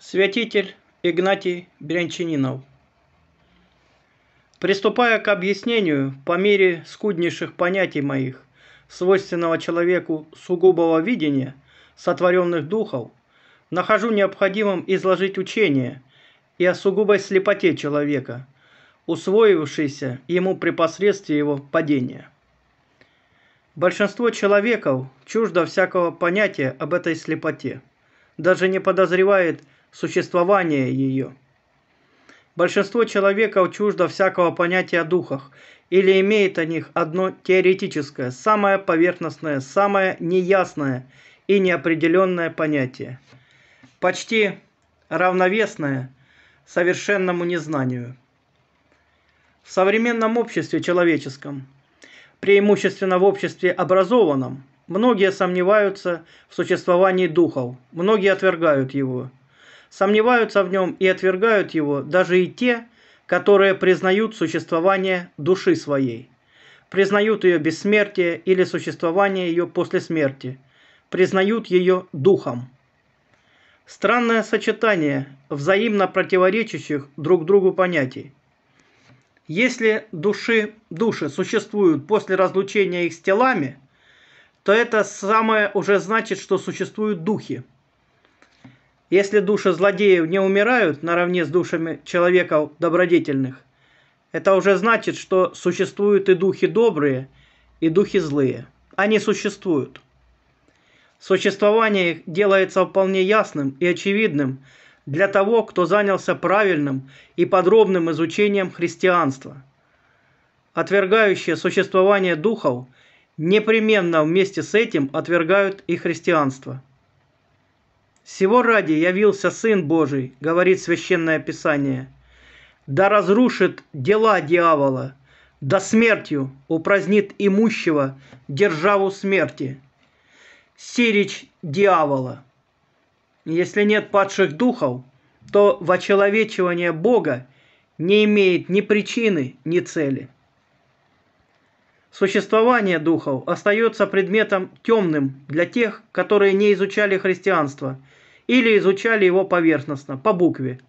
святитель Игнатий Брянчанинов. Приступая к объяснению по мере скуднейших понятий моих, свойственного человеку сугубого видения, сотворенных духов, нахожу необходимым изложить учение и о сугубой слепоте человека, усвоившейся ему при посредстве его падения. Большинство человеков чуждо всякого понятия об этой слепоте, даже не подозревает, что существования ее. Большинство человеков чуждо всякого понятия о духах или имеет о них одно теоретическое, самое поверхностное, самое неясное и неопределенное понятие, почти равновесное совершенному незнанию. В современном обществе человеческом, преимущественно в обществе образованном, многие сомневаются в существовании духов, многие отвергают его – сомневаются в нем и отвергают его даже и те, которые признают существование души своей, признают ее бессмертие или существование ее после смерти, признают ее духом. Странное сочетание взаимно противоречащих друг другу понятий. Если души, души существуют после разлучения их с телами, то это самое уже значит, что существуют духи – если души злодеев не умирают наравне с душами человеков добродетельных, это уже значит, что существуют и духи добрые, и духи злые. Они существуют. Существование их делается вполне ясным и очевидным для того, кто занялся правильным и подробным изучением христианства. Отвергающие существование духов непременно вместе с этим отвергают и христианство – всего ради явился Сын Божий, говорит Священное Писание, да разрушит дела дьявола, да смертью упразднит имущего державу смерти. Сирич дьявола. Если нет падших духов, то вочеловечивание Бога не имеет ни причины, ни цели. Существование духов остается предметом темным для тех, которые не изучали христианство или изучали его поверхностно, по букве.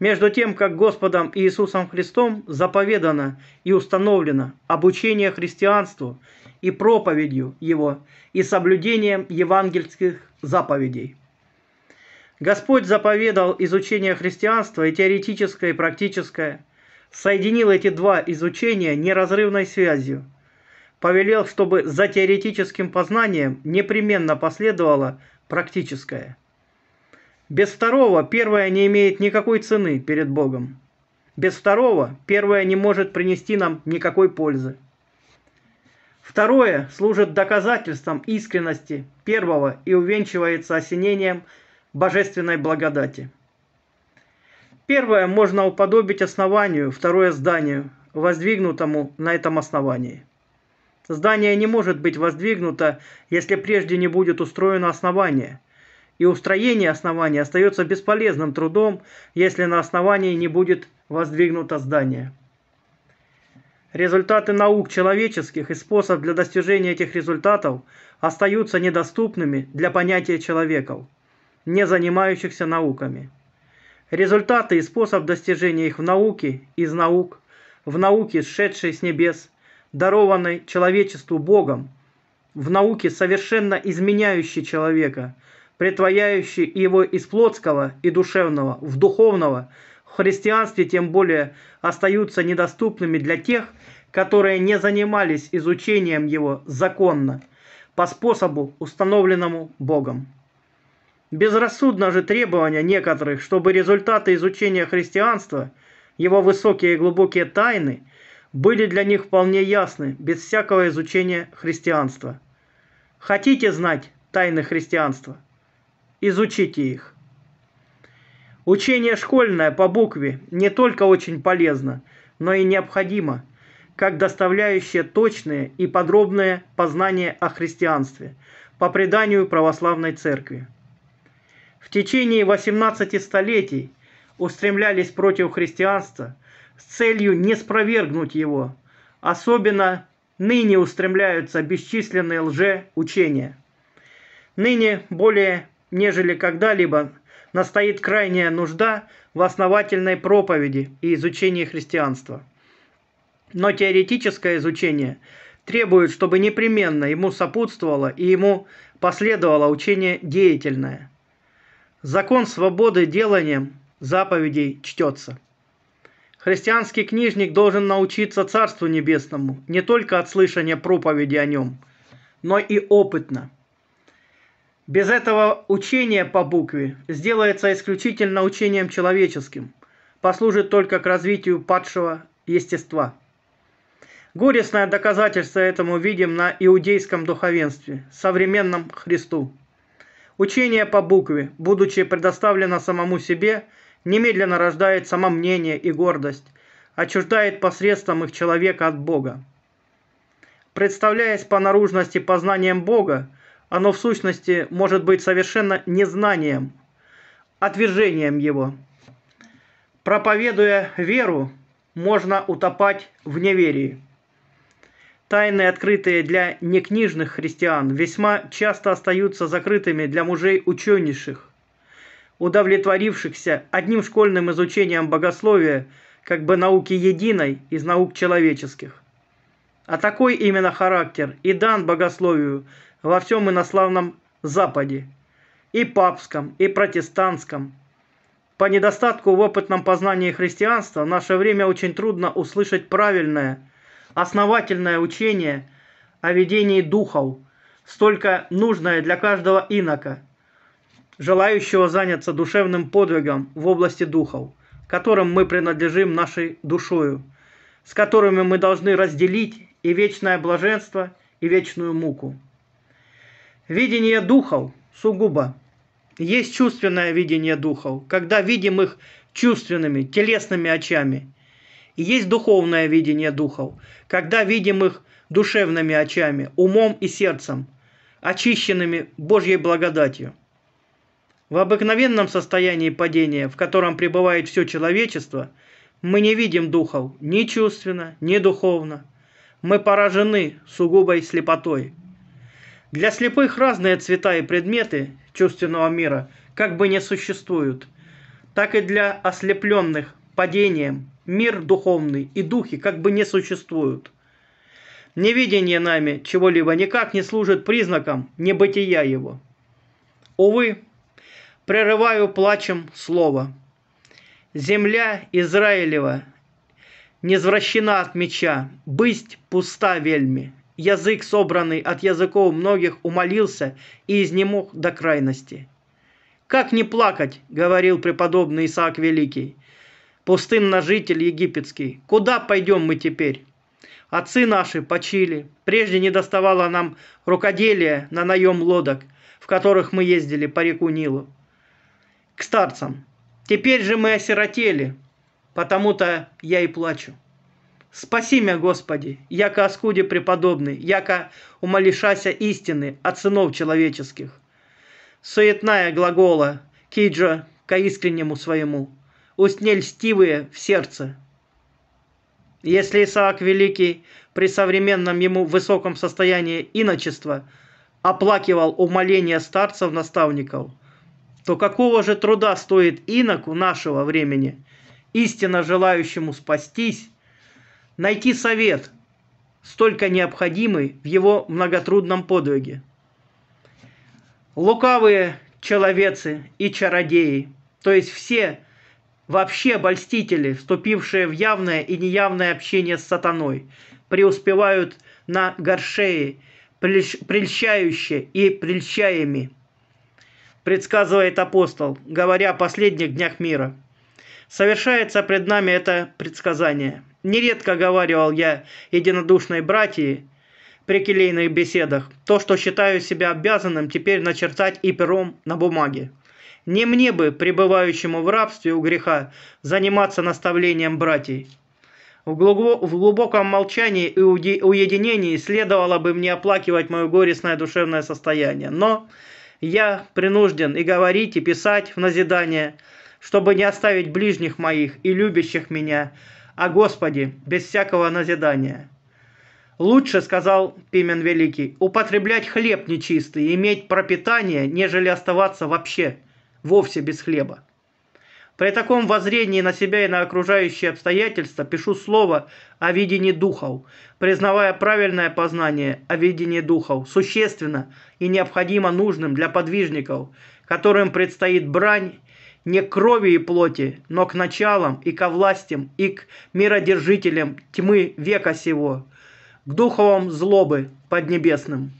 Между тем, как Господом Иисусом Христом заповедано и установлено обучение христианству и проповедью его, и соблюдением евангельских заповедей. Господь заповедал изучение христианства и теоретическое, и практическое, соединил эти два изучения неразрывной связью – повелел, чтобы за теоретическим познанием непременно последовало практическое. Без второго первое не имеет никакой цены перед Богом. Без второго первое не может принести нам никакой пользы. Второе служит доказательством искренности первого и увенчивается осенением божественной благодати. Первое можно уподобить основанию, второе – зданию, воздвигнутому на этом основании. Здание не может быть воздвигнуто, если прежде не будет устроено основание. И устроение основания остается бесполезным трудом, если на основании не будет воздвигнуто здание. Результаты наук человеческих и способ для достижения этих результатов остаются недоступными для понятия человеков, не занимающихся науками. Результаты и способ достижения их в науке, из наук, в науке, сшедшей с небес – дарованный человечеству Богом, в науке, совершенно изменяющий человека, притворяющий его из плотского и душевного в духовного, в христианстве тем более остаются недоступными для тех, которые не занимались изучением его законно, по способу, установленному Богом. Безрассудно же требование некоторых, чтобы результаты изучения христианства, его высокие и глубокие тайны – были для них вполне ясны, без всякого изучения христианства. Хотите знать тайны христианства? Изучите их. Учение школьное по букве не только очень полезно, но и необходимо, как доставляющее точное и подробное познание о христианстве по преданию православной церкви. В течение 18 столетий устремлялись против христианства – с целью не спровергнуть его. Особенно ныне устремляются бесчисленные лжеучения. Ныне более нежели когда-либо настоит крайняя нужда в основательной проповеди и изучении христианства. Но теоретическое изучение требует, чтобы непременно ему сопутствовало и ему последовало учение деятельное. Закон свободы деланием заповедей чтется. Христианский книжник должен научиться Царству Небесному не только от слышания проповеди о нем, но и опытно. Без этого учение по букве сделается исключительно учением человеческим, послужит только к развитию падшего естества. Горестное доказательство этому видим на иудейском духовенстве, современном Христу. Учение по букве, будучи предоставлено самому себе – немедленно рождает самомнение и гордость, отчуждает посредством их человека от Бога. Представляясь по наружности познанием Бога, оно в сущности может быть совершенно незнанием, отвержением его. Проповедуя веру, можно утопать в неверии. Тайны, открытые для некнижных христиан, весьма часто остаются закрытыми для мужей ученейших, удовлетворившихся одним школьным изучением богословия как бы науки единой из наук человеческих. А такой именно характер и дан богословию во всем инославном Западе, и папском, и протестантском. По недостатку в опытном познании христианства в наше время очень трудно услышать правильное, основательное учение о ведении духов, столько нужное для каждого инока – желающего заняться душевным подвигом в области духов, которым мы принадлежим нашей душою, с которыми мы должны разделить и вечное блаженство, и вечную муку. Видение духов сугубо есть чувственное видение духов, когда видим их чувственными, телесными очами. И есть духовное видение духов, когда видим их душевными очами, умом и сердцем, очищенными Божьей благодатью. В обыкновенном состоянии падения, в котором пребывает все человечество, мы не видим духов ни чувственно, ни духовно. Мы поражены сугубой слепотой. Для слепых разные цвета и предметы чувственного мира как бы не существуют, так и для ослепленных падением мир духовный и духи как бы не существуют. Невидение нами чего-либо никак не служит признаком небытия его. Увы, прерываю плачем слово. Земля Израилева не извращена от меча, бысть пуста вельми. Язык, собранный от языков многих, умолился и изнемог до крайности. «Как не плакать?» — говорил преподобный Исаак Великий, пустынно житель египетский. «Куда пойдем мы теперь?» Отцы наши почили. Прежде не доставало нам рукоделия на наем лодок, в которых мы ездили по реку Нилу к старцам. Теперь же мы осиротели, потому-то я и плачу. Спаси меня, Господи, яко оскуде преподобный, яко умалишася истины от сынов человеческих. Суетная глагола, киджа ко искреннему своему, усне льстивые в сердце. Если Исаак Великий при современном ему высоком состоянии иночества оплакивал умоление старцев-наставников – то какого же труда стоит иноку нашего времени, истинно желающему спастись, найти совет, столько необходимый в его многотрудном подвиге. Лукавые человецы и чародеи, то есть все вообще обольстители, вступившие в явное и неявное общение с сатаной, преуспевают на горшее, прельщающие и прельщаемые предсказывает апостол, говоря о последних днях мира. Совершается пред нами это предсказание. Нередко говорил я единодушной братьи при келейных беседах то, что считаю себя обязанным теперь начертать и пером на бумаге. Не мне бы, пребывающему в рабстве у греха, заниматься наставлением братьей. В, в глубоком молчании и уединении следовало бы мне оплакивать мое горестное душевное состояние. Но я принужден и говорить, и писать в назидание, чтобы не оставить ближних моих и любящих меня, а Господи, без всякого назидания. Лучше, сказал Пимен Великий, употреблять хлеб нечистый, иметь пропитание, нежели оставаться вообще, вовсе без хлеба. При таком воззрении на себя и на окружающие обстоятельства пишу слово о видении духов, признавая правильное познание о видении духов существенно и необходимо нужным для подвижников, которым предстоит брань не к крови и плоти, но к началам и ко властям и к миродержителям тьмы века сего, к духовам злобы поднебесным.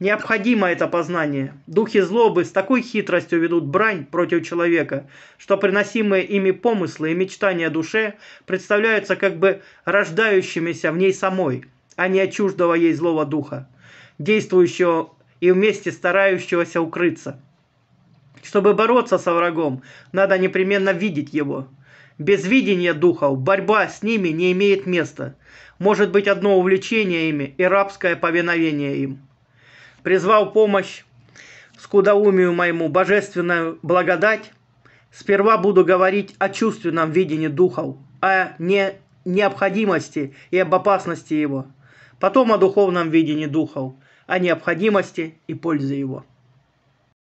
Необходимо это познание. Духи злобы с такой хитростью ведут брань против человека, что приносимые ими помыслы и мечтания о душе представляются как бы рождающимися в ней самой, а не от чуждого ей злого духа, действующего и вместе старающегося укрыться. Чтобы бороться со врагом, надо непременно видеть его. Без видения духов борьба с ними не имеет места. Может быть одно увлечение ими и рабское повиновение им призвал помощь скудоумию моему, божественную благодать, сперва буду говорить о чувственном видении духов, о не необходимости и об опасности его, потом о духовном видении духов, о необходимости и пользе его.